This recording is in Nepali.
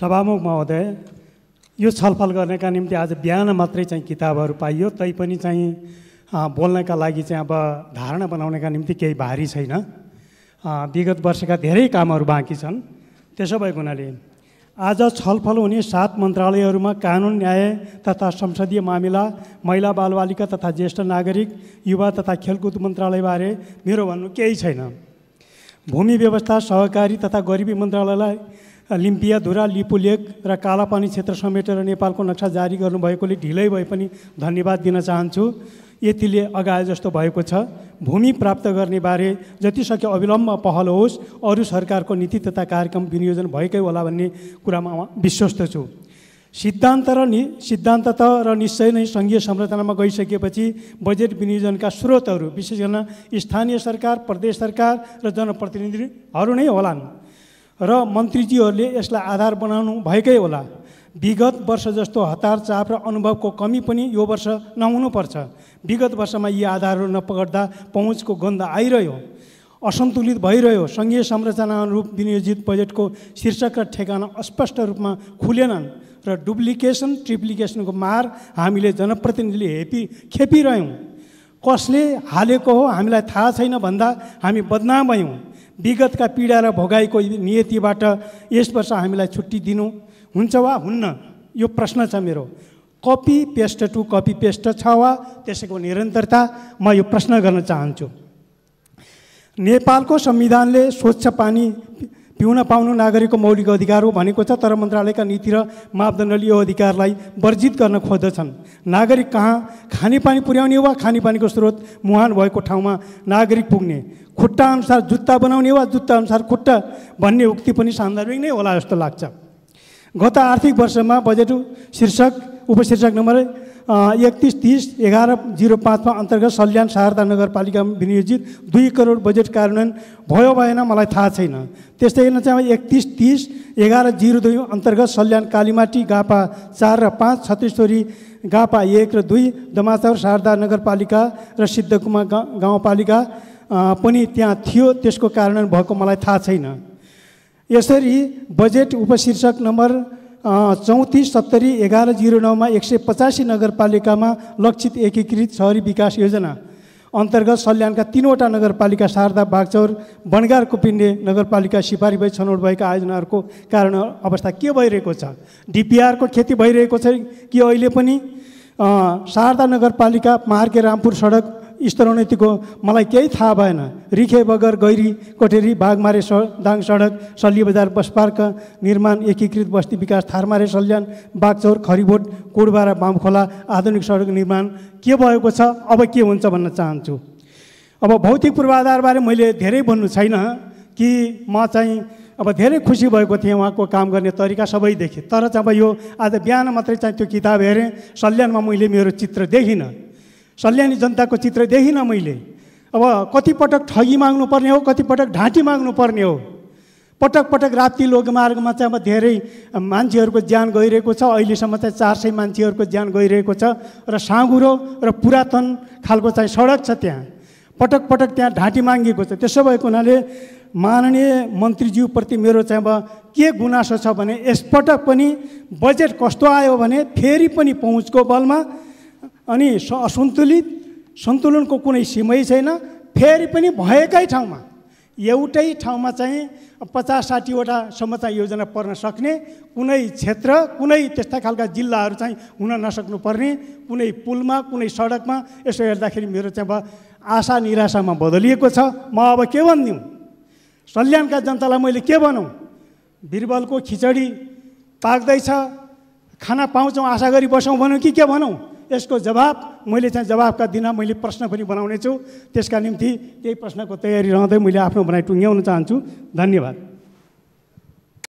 सभामुख महोदय यो छलफल गर्नका निम्ति आज बिहान मात्रै चाहिँ किताबहरू पाइयो तैपनि चाहिँ बोल्नका लागि चाहिँ अब धारणा बनाउनका निम्ति केही भारी छैन विगत वर्षका धेरै कामहरू बाँकी छन् त्यसो भएको हुनाले आज छलफल हुने सात मन्त्रालयहरूमा कानुन न्याय तथा संसदीय मामिला महिला बालबालिका तथा ज्येष्ठ नागरिक युवा तथा खेलकुद मन्त्रालयबारे मेरो भन्नु केही छैन भूमि व्यवस्था सहकारी तथा गरिबी मन्त्रालयलाई लिम्पियाधुरा लिपुलेक र कालापानी क्षेत्र समेटेर नेपालको नक्सा जारी गर्नुभएकोले ढिलै भए पनि धन्यवाद दिन चाहन्छु यतिले अगाए जस्तो भएको छ भूमि प्राप्त गर्ने बारे सक्यो अविलम्ब पहल होस् अरू सरकारको नीति तथा कार्यक्रम विनियोजन भएकै होला भन्ने कुरामा विश्वस्त छु सिद्धान्त र नि सिद्धान्त त र निश्चय नै सङ्घीय संरचनामा गइसकेपछि बजेट विनियोजनका स्रोतहरू विशेष गरेर स्थानीय सरकार प्रदेश सरकार र जनप्रतिनिधिहरू नै होलान् र मन्त्रीजीहरूले यसलाई आधार बनाउनु भएकै होला विगत वर्ष जस्तो हतार चाप र अनुभवको कमी पनि यो वर्ष नहुनुपर्छ विगत वर्षमा यी आधारहरू नपकड्दा पहुँचको गन्ध आइरह्यो असन्तुलित भइरह्यो सङ्घीय अनुरूप विनियोजित बजेटको शीर्षक र ठेगाना अस्पष्ट रूपमा खुलेनन् र डुप्लिकेसन ट्रिप्लिकेसनको मार हामीले जनप्रतिनिधिले हेपी खेपिरह्यौँ कसले हालेको हो हामीलाई थाहा छैन भन्दा हामी बदनाम भयौँ विगतका पीडा र भोगाईको नियतिबाट यस वर्ष हामीलाई छुट्टी दिनु हुन्छ वा हुन्न यो प्रश्न छ मेरो copy paste to copy paste छ वा त्यसैको निरन्तरता म यो प्रश्न गर्न चाहन्छु नेपालको संविधानले स्वच्छ पानी पिउन पाउनु नागरिकको मौलिक अधिकार हो भनेको छ तर मन्त्रालयका नीति र मापदण्डले यो अधिकारलाई वर्जित गर्न खोज्दछन् नागरिक कहाँ खानेपानी पुर्याउने वा खानेपानीको स्रोत मुहान भएको ठाउँमा नागरिक पुग्ने खुट्टा अनुसार जुत्ता बनाउने वा जुत्ता अनुसार खुट्टा भन्ने उक्ति पनि सान्दर्भिक नै होला जस्तो लाग्छ गत आर्थिक वर्षमा बजेट शीर्षक उपशीर्षक नम्बर एकतिस तिस एघार जिरो पाँचमा अन्तर्गत सल्यान शारदा नगरपालिकामा विनियोजित दुई करोड बजेट कार्यान्वयन भयो भएन मलाई थाहा छैन त्यस्तै हेर्न चाहिँ एकतिस तिस एघार जिरो दुई अन्तर्गत सल्यान कालीमाटी गापा चार र पाँच छत्तिसवरी गापा एक र दुई दमाचौर शारदा नगरपालिका र सिद्धकुमा गा गाउँपालिका पनि त्यहाँ थियो त्यसको कार्यान्वयन भएको मलाई थाहा छैन यसरी बजेट उपशीर्षक नम्बर चौतिस सत्तरी एघार जिरो नौमा एक सय पचासी नगरपालिकामा लक्षित एकीकृत सहरी विकास योजना अन्तर्गत सल्यानका तिनवटा नगरपालिका शारदा बागचौर बनगार कुपिन्ने नगरपालिका भई छनौट भएका आयोजनाहरूको कारण अवस्था के भइरहेको छ डिपिआरको खेती भइरहेको छ कि अहिले पनि शारदा नगरपालिका मार्के रामपुर सडक स्तर उन्नतिको मलाई केही थाहा भएन रिखे बगर गैरी कोठेरी बाघमारे स दाङ सडक सल्ली बजार बस पार्क निर्माण एकीकृत बस्ती विकास थारमारे सल्यान बागचौर खरिबोट कोडबारा बामखोला आधुनिक सडक निर्माण के भएको छ अब के हुन्छ भन्न चाहन्छु अब भौतिक पूर्वाधारबारे मैले धेरै भन्नु छैन कि म चाहिँ अब धेरै खुसी भएको थिएँ उहाँको काम गर्ने तरिका सबै देखेँ तर चाहिँ अब यो आज बिहान मात्रै चाहिँ त्यो किताब हेरेँ सल्यानमा मैले मेरो चित्र देखिनँ सल्यानी जनताको चित्र देखिनँ मैले अब कतिपटक ठगी माग्नुपर्ने हो कतिपटक ढाँटी माग्नुपर्ने हो पटक पटक राप्ती लोकमार्गमा चाहिँ अब धेरै मान्छेहरूको ज्यान गइरहेको छ अहिलेसम्म चाहिँ चार सय मान्छेहरूको ज्यान गइरहेको छ र साँगुरो र पुरातन खालको चाहिँ सडक छ त्यहाँ पटक पटक त्यहाँ ढाँटी मागिएको छ त्यसो भएको हुनाले माननीय मन्त्रीज्यूप्रति मेरो चाहिँ अब के गुनासो छ भने यसपटक पनि बजेट कस्तो आयो भने फेरि पनि पहुँचको बलमा अनि असन्तुलित सन्तुलनको कुनै सीमै छैन फेरि पनि भएकै ठाउँमा एउटै ठाउँमा चाहिँ पचास साठीवटा समाचार योजना पर्न सक्ने कुनै क्षेत्र कुनै त्यस्ता खालका जिल्लाहरू चाहिँ हुन नसक्नुपर्ने कुनै पुलमा कुनै सडकमा यसो हेर्दाखेरि मेरो चाहिँ अब आशा निराशामा बदलिएको छ म अब के भनिदिउँ सल्यानका जनतालाई मैले के भनौँ बिरबलको खिचडी पाक्दैछ खाना पाउँछौँ आशा गरी बसौँ भनौँ कि के भनौँ यसको जवाब मैले चाहिँ जवाबका दिन मैले प्रश्न पनि छु त्यसका निम्ति त्यही प्रश्नको तयारी रहँदै मैले आफ्नो भनाइ टुङ्ग्याउन चाहन्छु धन्यवाद